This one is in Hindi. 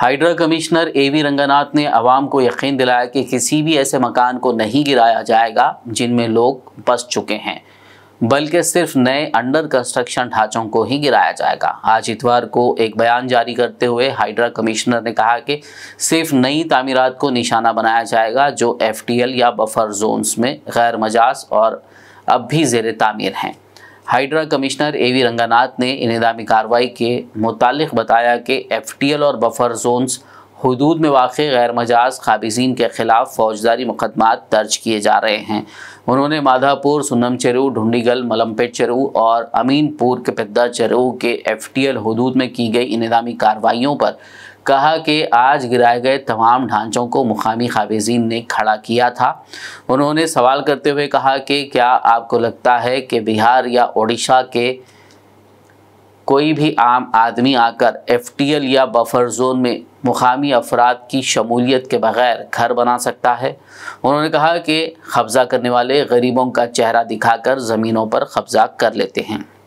hydra commissioner A V Ranganath ने आवाम को यकीन दिलाया कि किसी भी ऐसे मकान को नहीं गिराया जाएगा जिनमें लोग बस चुके हैं बल्कि सिर्फ नए अंडर कंस्ट्रक्शन ढांचों को ही गिराया जाएगा आज इतवार को एक बयान जारी करते हुए हाइड्रा कमिश्नर ने कहा कि सिर्फ नई तमीरत को निशाना बनाया जाएगा जो एफ या बफर जोन्स में गैर मजाज और अब भी जेर तामीर हैं Hydraa commissioner A V Ranganath ने इनदामी कार्रवाई के मुतल बताया कि एफ टी एल और बफर जोन्स हदूद में वाक़ गैर मजाज खाबिजीन के ख़िलाफ़ फौजदारी मुकदमा दर्ज किए जा रहे हैं उन्होंने माधापुर सुनम चरू ढूंढीगल मलमपेट चरू और अमीनपुर के पिद्दा चरू के एफ टी एल हदूद में की गई इनदामी कार्रवाइयों पर कहा कि आज गिराए गए तमाम ढांचों को मुकामी काबिजीन ने खड़ा किया था उन्होंने सवाल करते हुए कहा कि क्या आपको लगता है कि बिहार या ओडिशा के कोई भी आम आदमी आकर एफ या बफर जोन में मुकामी अफराद की शमूलियत के बगैर घर बना सकता है उन्होंने कहा कि कब्ज़ा करने वाले गरीबों का चेहरा दिखाकर ज़मीनों पर कब्ज़ा कर लेते हैं